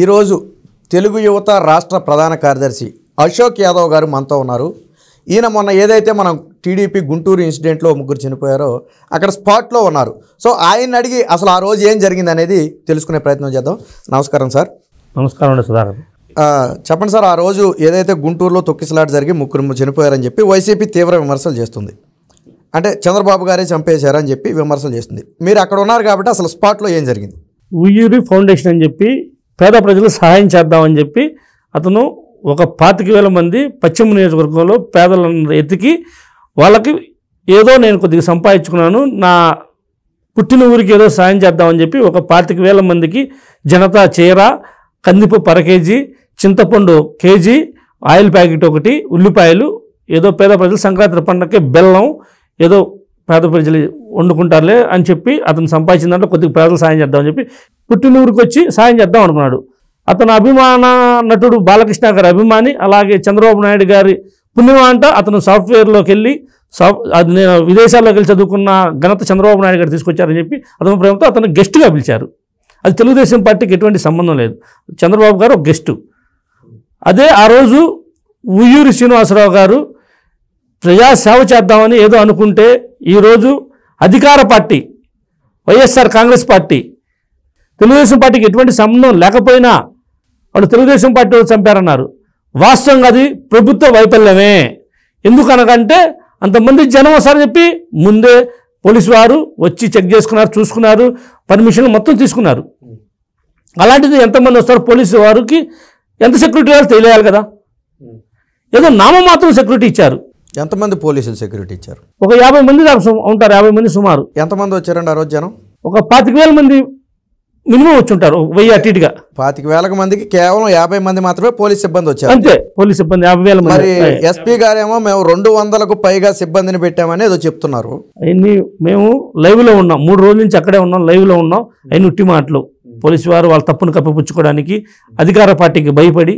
ఈరోజు తెలుగు యువత రాష్ట్ర ప్రధాన కార్యదర్శి అశోక్ యాదవ్ గారు మనతో ఉన్నారు ఈయన మొన్న ఏదైతే మనం టీడీపీ గుంటూరు ఇన్సిడెంట్లో ముగ్గురు చనిపోయారో అక్కడ స్పాట్లో ఉన్నారు సో ఆయన అడిగి అసలు ఆ రోజు ఏం జరిగింది అనేది తెలుసుకునే ప్రయత్నం చేద్దాం నమస్కారం సార్ నమస్కారం అండి సుధాకర్ చెప్పండి సార్ ఆ రోజు ఏదైతే గుంటూరులో తొక్కిసలాట జరిగి ముగ్గురు చనిపోయారని చెప్పి వైసీపీ తీవ్ర విమర్శలు చేస్తుంది అంటే చంద్రబాబు గారే చంపేశారని చెప్పి విమర్శలు చేస్తుంది మీరు అక్కడ ఉన్నారు కాబట్టి అసలు స్పాట్లో ఏం జరిగింది ఉయ్యూరి ఫౌండేషన్ అని చెప్పి పేద ప్రజలకు సహాయం చేద్దామని చెప్పి అతను ఒక పాతిక వేల మంది పశ్చిమ నియోజకవర్గంలో పేదలను ఎతికి వాళ్ళకి ఏదో నేను కొద్దిగా సంపాదించుకున్నాను నా పుట్టిన ఊరికి ఏదో సాయం చేద్దామని చెప్పి ఒక పాతిక వేల మందికి జనతా చీర కందిపు పర కేజీ చింతపండు కేజీ ఆయిల్ ప్యాకెట్ ఒకటి ఉల్లిపాయలు ఏదో పేద ప్రజలు సంక్రాంతి పండుగకి బెల్లం ఏదో పేద ప్రజలు వండుకుంటారులే అని చెప్పి అతను సంపాదించిన దాంట్లో కొద్దిగా పేదలు సాయం చేద్దామని చెప్పి పుట్టినూరుకు వచ్చి సాయం చేద్దాం అనుకున్నాడు అతను అభిమాన నటుడు బాలకృష్ణ గారి అభిమాని అలాగే చంద్రబాబు నాయుడు గారి పుణ్యం అంట అతను సాఫ్ట్వేర్లోకి వెళ్ళి అది నేను విదేశాల్లోకి వెళ్ళి చదువుకున్న ఘనత చంద్రబాబు నాయుడు గారు తీసుకొచ్చారని చెప్పి అతను ప్రేమతో అతను గెస్ట్గా పిలిచారు అది తెలుగుదేశం పార్టీకి ఎటువంటి సంబంధం లేదు చంద్రబాబు గారు ఒక గెస్టు అదే ఆ రోజు ఉయ్యూరి శ్రీనివాసరావు గారు ప్రజాసేవ చేద్దామని ఏదో అనుకుంటే ఈరోజు అధికార పార్టీ వైఎస్ఆర్ కాంగ్రెస్ పార్టీ తెలుగుదేశం పార్టీకి ఎటువంటి సంబంధం లేకపోయినా వాళ్ళు తెలుగుదేశం పార్టీ వాళ్ళు చంపారన్నారు వాస్తవంగా అది ప్రభుత్వ వైఫల్యమే ఎందుకనకంటే అంతమంది జనం వస్తారని చెప్పి ముందే పోలీసు వారు వచ్చి చెక్ చేసుకున్నారు చూసుకున్నారు పర్మిషన్ మొత్తం తీసుకున్నారు అలాంటిది ఎంతమంది వస్తారు పోలీసు వారికి ఎంత సెక్యూరిటీ వాళ్ళు తెలియాలి కదా ఏదో నామమాత్రం మాత్రం సెక్యూరిటీ ఇచ్చారు ఎంతమంది పోలీసులు సెక్యూరిటీ ఇచ్చారు ఒక యాభై మంది దాకా ఉంటారు యాభై మంది సుమారు ఎంతమంది వచ్చారండి ఆ రోజు జనం ఒక పాతిక వేల మంది మినిమం వచ్చి ఉంటారు వెయ్యి అటు ఇటుగా పాతిక వేల మందికి కేవలం యాభై మంది మాత్రమే పోలీస్ సిబ్బంది వచ్చారు అంతే పోలీస్ సిబ్బంది యాభై వేల మంది ఎస్పీ గారేమో మేము రెండు వందలకు పైగా సిబ్బందిని పెట్టామని ఏదో చెప్తున్నారు అయన్ని మేము లైవ్ లో ఉన్నాం మూడు రోజుల నుంచి అక్కడే ఉన్నాం లైవ్ లో ఉన్నాం అయిన ఉట్టి మాటలు పోలీసు వారు వాళ్ళ తప్పును కప్పిపుచ్చుకోవడానికి అధికార పార్టీకి భయపడి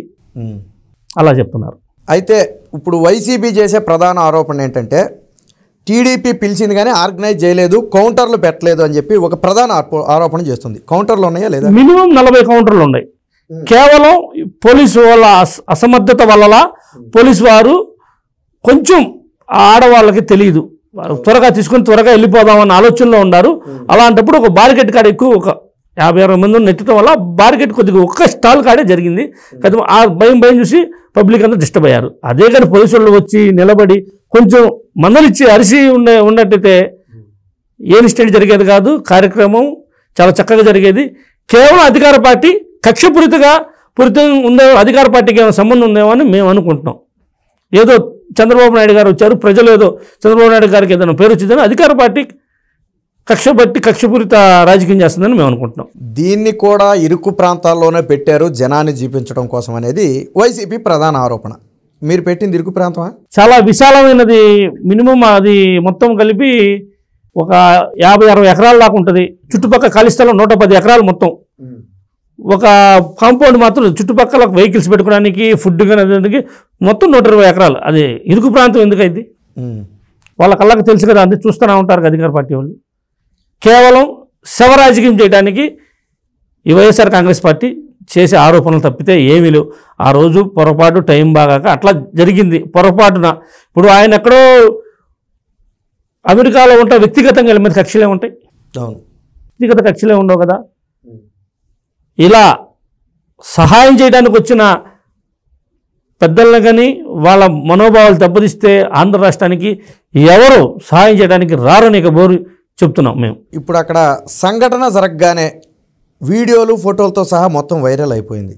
అలా చెప్తున్నారు అయితే ఇప్పుడు వైసీపీ చేసే ప్రధాన ఆరోపణ ఏంటంటే టీడీపీ పిలిచింది కానీ ఆర్గనైజ్ చేయలేదు కౌంటర్లు పెట్టలేదు అని చెప్పి ఒక ప్రధాన ఆరోపణ చేస్తుంది కౌంటర్లు ఉన్నాయా లేదా మినిమం నలభై కౌంటర్లు ఉన్నాయి కేవలం పోలీసు వాళ్ళ అసమర్థత వల్ల పోలీసు వారు కొంచెం ఆడవాళ్ళకి తెలియదు త్వరగా తీసుకొని త్వరగా వెళ్ళిపోదామన్న ఆలోచనలో ఉన్నారు అలాంటప్పుడు ఒక బారికెట్ కాడ ఎక్కువ ఒక యాభై అరవై మంది నెట్టడం వల్ల మార్కెట్ కొద్దిగా ఒక్క స్టాల్ కాడే జరిగింది కదా ఆ భయం భయం చూసి పబ్లిక్ అంతా డిస్టర్బ్ అయ్యారు అదే కానీ పోలీసులు వచ్చి నిలబడి కొంచెం మందలిచ్చి అరిసి ఉండే ఉన్నట్టయితే ఏ స్టేట్ జరిగేది కాదు కార్యక్రమం చాలా చక్కగా జరిగేది కేవలం అధికార పార్టీ కక్షపూరితగా పూరితం ఉందే అధికార పార్టీకి ఏమైనా సంబంధం ఉందేమో అని మేము అనుకుంటున్నాం ఏదో చంద్రబాబు నాయుడు గారు వచ్చారు ప్రజలు ఏదో చంద్రబాబు నాయుడు గారికి ఏదైనా పేరు వచ్చిందని అధికార పార్టీ కక్ష బట్టి కక్షపూరిత రాజకీయం చేస్తుందని మేము అనుకుంటున్నాం దీన్ని కూడా ఇరుకు ప్రాంతాల్లోనే పెట్టారు జనాన్ని జీపించడం కోసం అనేది వైసీపీ ప్రధాన ఆరోపణ మీరు పెట్టింది ఇరుకు ప్రాంతమా చాలా విశాలమైనది మినిమం అది మొత్తం కలిపి ఒక యాభై అరవై ఎకరాల దాకా ఉంటుంది చుట్టుపక్కల ఖాళీ స్థలం నూట పది ఎకరాలు మొత్తం ఒక కాంపౌండ్ మాత్రం చుట్టుపక్కల వెహికల్స్ పెట్టుకోవడానికి ఫుడ్ కానీ మొత్తం నూట ఇరవై ఎకరాలు అది ఇరుకు ప్రాంతం ఎందుకైంది వాళ్ళ కళ్ళకి తెలుసు కదా అది చూస్తూనే ఉంటారు అధికార పార్టీ వాళ్ళు కేవలం శవరాజకీయం చేయడానికి ఈ వైఎస్ఆర్ కాంగ్రెస్ పార్టీ చేసే ఆరోపణలు తప్పితే ఏమీ లేవు ఆ రోజు పొరపాటు టైం బాగాక అట్లా జరిగింది పొరపాటున ఇప్పుడు ఆయన ఎక్కడో అమెరికాలో ఉంటా వ్యక్తిగతంగా మీద కక్షలే ఉంటాయి వ్యక్తిగత కక్షలే ఉండవు కదా ఇలా సహాయం చేయడానికి వచ్చిన పెద్దలను కానీ వాళ్ళ మనోభావాలు దెబ్బతిస్తే ఆంధ్ర రాష్ట్రానికి ఎవరు సహాయం చేయడానికి రారని ఇక బోరు చెప్తున్నాం మేము ఇప్పుడు అక్కడ సంఘటన జరగగానే వీడియోలు ఫోటోలతో సహా మొత్తం వైరల్ అయిపోయింది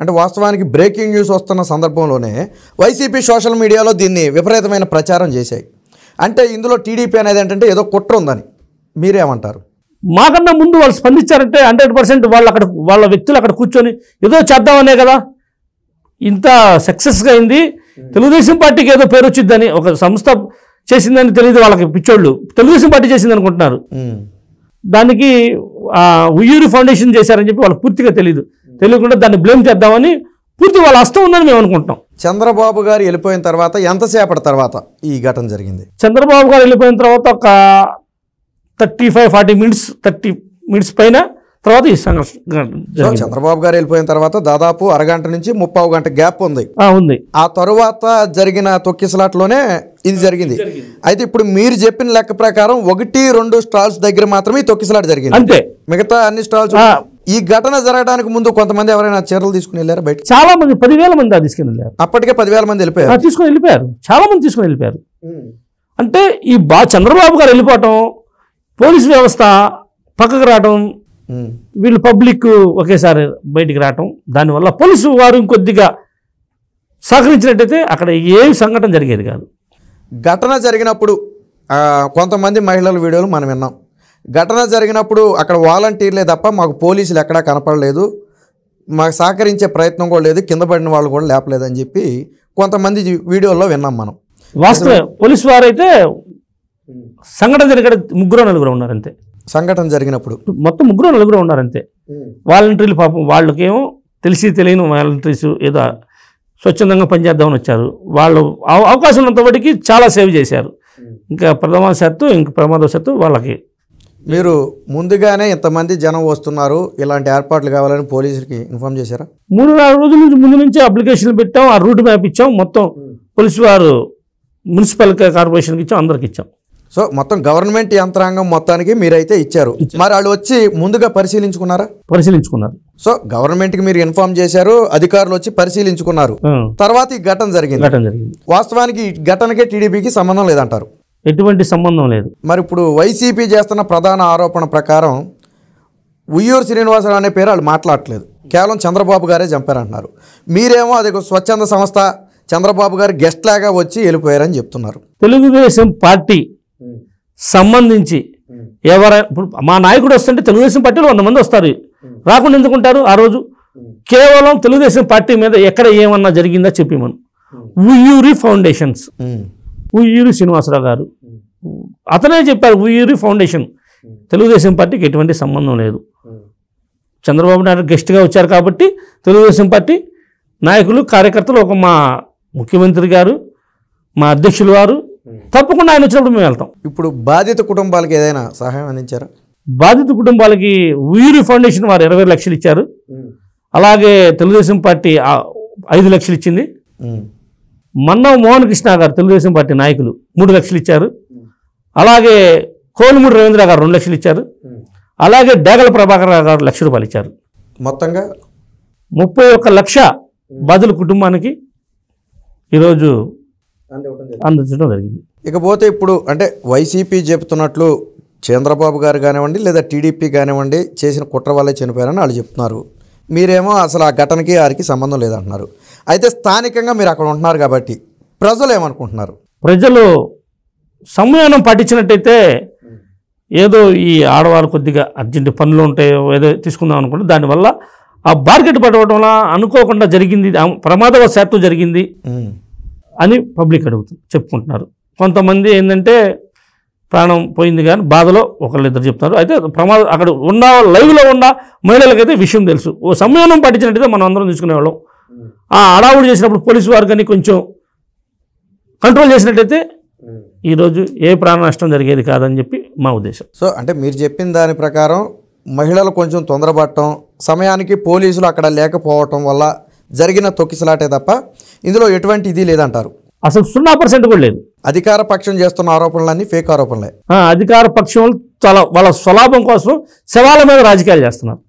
అంటే వాస్తవానికి బ్రేకింగ్ న్యూస్ వస్తున్న సందర్భంలోనే వైసీపీ సోషల్ మీడియాలో దీన్ని విపరీతమైన ప్రచారం చేశాయి అంటే ఇందులో టీడీపీ అనేది ఏంటంటే ఏదో కుట్ర ఉందని మీరేమంటారు మాకన్నా ముందు వాళ్ళు స్పందించారంటే హండ్రెడ్ పర్సెంట్ వాళ్ళు అక్కడ వాళ్ళ వ్యక్తులు అక్కడ కూర్చొని ఏదో చేద్దామనే కదా ఇంత సక్సెస్గా అయింది తెలుగుదేశం పార్టీకి ఏదో పేరు వచ్చిందని ఒక సంస్థ చేసిందని తెలియదు వాళ్ళకి పిచ్చోళ్ళు తెలుగుదేశం పార్టీ చేసింది అనుకుంటున్నారు దానికి ఉయ్యూరు ఫౌండేషన్ చేశారని చెప్పి వాళ్ళకి పూర్తిగా తెలియదు తెలియకుండా దాన్ని బ్లేమ్ చేద్దామని పూర్తి వాళ్ళ హస్తం ఉందని మేము అనుకుంటాం చంద్రబాబు గారు వెళ్ళిపోయిన తర్వాత ఎంతసేపటి తర్వాత ఈ ఘటన జరిగింది చంద్రబాబు గారు వెళ్ళిపోయిన తర్వాత ఒక thirty five forty minutes thirty minutes పైన తర్వాత ఈ సంఘర్షణ చంద్రబాబు గారు వెళ్ళిపోయిన తర్వాత దాదాపు అరగంట నుంచి ముప్పావు గంట గ్యాప్ ఉంది ఉంది ఆ తర్వాత జరిగిన తొక్కిసలాట్లోనే ఇది జరిగింది అయితే ఇప్పుడు మీరు చెప్పిన లెక్క ప్రకారం ఒకటి రెండు స్టాల్స్ దగ్గర మాత్రమే ఈ తొక్కిసలాట జరిగింది అంతే మిగతా అన్ని స్టాల్స్ ఈ ఘటన జరగడానికి ముందు కొంతమంది ఎవరైనా చర్యలు తీసుకుని వెళ్ళారు బయట చాలా మంది పదివేల మంది తీసుకుని వెళ్ళారు అప్పటికే పదివేల మంది వెళ్ళిపోయారు తీసుకుని వెళ్ళిపోయారు చాలా మంది తీసుకుని వెళ్ళిపోయారు అంటే ఈ బా చంద్రబాబు గారు వెళ్ళిపోవటం పోలీసు వ్యవస్థ పక్కకు రావడం వీళ్ళు పబ్లిక్ ఒకేసారి బయటికి రావటం దానివల్ల పోలీసు వారు కొద్దిగా సహకరించినట్టయితే అక్కడ ఏం సంఘటన జరిగేది కాదు ఘటన జరిగినప్పుడు కొంతమంది మహిళల వీడియోలు మనం విన్నాం ఘటన జరిగినప్పుడు అక్కడ వాలంటీర్లే తప్ప మాకు పోలీసులు ఎక్కడా కనపడలేదు మాకు సహకరించే ప్రయత్నం కూడా లేదు కింద పడిన వాళ్ళు కూడా లేపలేదని చెప్పి కొంతమంది వీడియోల్లో విన్నాం మనం వాస్తవం పోలీసు వారైతే సంఘటన జరిగే ముగ్గురు నలుగురు ఉన్నారు అంతే సంఘటన జరిగినప్పుడు మొత్తం ముగ్గురు నలుగురు ఉన్నారు అంతే వాలంటీర్లు పాపం వాళ్ళకేమో తెలిసి తెలియని వాలంటీర్స్ ఏదో స్వచ్ఛందంగా పనిచేద్దామని వచ్చారు వాళ్ళు అవకాశం వాటికి చాలా సేవ్ చేశారు ఇంకా ప్రమాదశత్తు ఇంక ప్రమాదశత్తు వాళ్ళకి మీరు ముందుగానే ఇంతమంది జనం వస్తున్నారు ఇలాంటి ఏర్పాట్లు కావాలని పోలీసులకి ఇన్ఫామ్ చేశారా మూడు నాలుగు రోజుల నుంచి ముందు నుంచి అప్లికేషన్లు పెట్టాం ఆ రూట్ మ్యాప్ ఇచ్చాం మొత్తం పోలీసు వారు మున్సిపల్ కార్పొరేషన్కి ఇచ్చాం అందరికి ఇచ్చాం సో మొత్తం గవర్నమెంట్ యంత్రాంగం మొత్తానికి మీరైతే ఇచ్చారు మరి వాళ్ళు వచ్చి ముందుగా పరిశీలించుకున్నారా పరిశీలించుకున్నారు సో గవర్నమెంట్ కి మీరు ఇన్ఫార్మ్ చేశారు అధికారులు వచ్చి పరిశీలించుకున్నారు తర్వాత ఈ ఘటన జరిగింది వాస్తవానికి ఘటనకే టీడీపీకి సంబంధం లేదంటారు ఎటువంటి సంబంధం లేదు మరి ఇప్పుడు వైసీపీ చేస్తున్న ప్రధాన ఆరోపణ ప్రకారం ఉయ్యూరు శ్రీనివాసరావు అనే పేరు వాళ్ళు మాట్లాడట్లేదు కేవలం చంద్రబాబు గారే చంపారంటున్నారు మీరేమో అది స్వచ్ఛంద సంస్థ చంద్రబాబు గారు గెస్ట్ లాగా వచ్చి వెళ్ళిపోయారని చెప్తున్నారు తెలుగుదేశం పార్టీ సంబంధించి ఎవర ఇప్పుడు మా నాయకుడు వస్తుంటే తెలుగుదేశం పార్టీలో వంద మంది వస్తారు రాకుండా ఎందుకుంటారు ఆ రోజు కేవలం తెలుగుదేశం పార్టీ మీద ఎక్కడ ఏమన్నా జరిగిందా చెప్పి మనం ఉయ్యూరి ఫౌండేషన్స్ ఉయ్యూరి శ్రీనివాసరావు గారు అతనే చెప్పారు ఉయ్యూరి ఫౌండేషన్ తెలుగుదేశం పార్టీకి ఎటువంటి సంబంధం లేదు చంద్రబాబు నాయుడు గెస్ట్గా వచ్చారు కాబట్టి తెలుగుదేశం పార్టీ నాయకులు కార్యకర్తలు ఒక మా ముఖ్యమంత్రి గారు మా అధ్యక్షులు వారు తప్పకుండా ఆయన వచ్చినప్పుడు మేము వెళ్తాం ఇప్పుడు బాధిత కుటుంబాలకి ఏదైనా సహాయం అందించారా బాధిత కుటుంబాలకి ఉయ్యూరి ఫౌండేషన్ వారు ఇరవై లక్షలు ఇచ్చారు అలాగే తెలుగుదేశం పార్టీ ఐదు లక్షలు ఇచ్చింది మన్నవ మోహన్ కృష్ణ గారు తెలుగుదేశం పార్టీ నాయకులు మూడు లక్షలు ఇచ్చారు అలాగే కోలుమూడి రవీంద్ర గారు రెండు లక్షలు ఇచ్చారు అలాగే డేగల ప్రభాకర్ గారు లక్ష రూపాయలు ఇచ్చారు మొత్తంగా ముప్పై ఒక్క లక్ష బాధితుల కుటుంబానికి ఈరోజు అందించడం జరిగింది ఇకపోతే ఇప్పుడు అంటే వైసీపీ చెబుతున్నట్లు చంద్రబాబు గారు కానివ్వండి లేదా టీడీపీ కానివ్వండి చేసిన కుట్ర వల్లే చనిపోయారని వాళ్ళు చెప్తున్నారు మీరేమో అసలు ఆ ఘటనకి వారికి సంబంధం లేదంటున్నారు అయితే స్థానికంగా మీరు అక్కడ ఉంటున్నారు కాబట్టి ప్రజలు ఏమనుకుంటున్నారు ప్రజలు సంయమనం పాటించినట్టయితే ఏదో ఈ ఆడవాళ్ళు కొద్దిగా అర్జెంట్ పనులు ఉంటాయో ఏదో తీసుకుందాం అనుకుంటే దానివల్ల ఆ బార్గెట్ పడవడం అనుకోకుండా జరిగింది ప్రమాదవశాత్తు జరిగింది అని పబ్లిక్ అడుగుతుంది చెప్పుకుంటున్నారు కొంతమంది ఏంటంటే ప్రాణం పోయింది కానీ బాధలో ఒకళ్ళిద్దరు చెప్తారు అయితే ప్రమాదం అక్కడ ఉన్న లైవ్లో ఉన్న మహిళలకైతే విషయం తెలుసు ఓ సంయోగం పట్టించినట్టయితే మనం అందరం తీసుకునేవాళ్ళం ఆ అడావుడు చేసినప్పుడు పోలీసు వారు కానీ కొంచెం కంట్రోల్ చేసినట్టయితే ఈరోజు ఏ ప్రాణ నష్టం జరిగేది కాదని చెప్పి మా ఉద్దేశం సో అంటే మీరు చెప్పిన దాని ప్రకారం మహిళలు కొంచెం తొందరపడటం సమయానికి పోలీసులు అక్కడ లేకపోవటం వల్ల జరిగిన తొక్కిసలాటే తప్ప ఇందులో ఎటువంటి ఇది లేదంటారు అసలు సున్నా పర్సెంట్ కూడా లేదు అధికార పక్షం చేస్తున్న ఆరోపణలన్నీ ఫేక్ ఆరోపణలే అధికార పక్షం చాలా వాళ్ళ స్వలాభం కోసం శవాల మీద రాజకీయాలు చేస్తున్నారు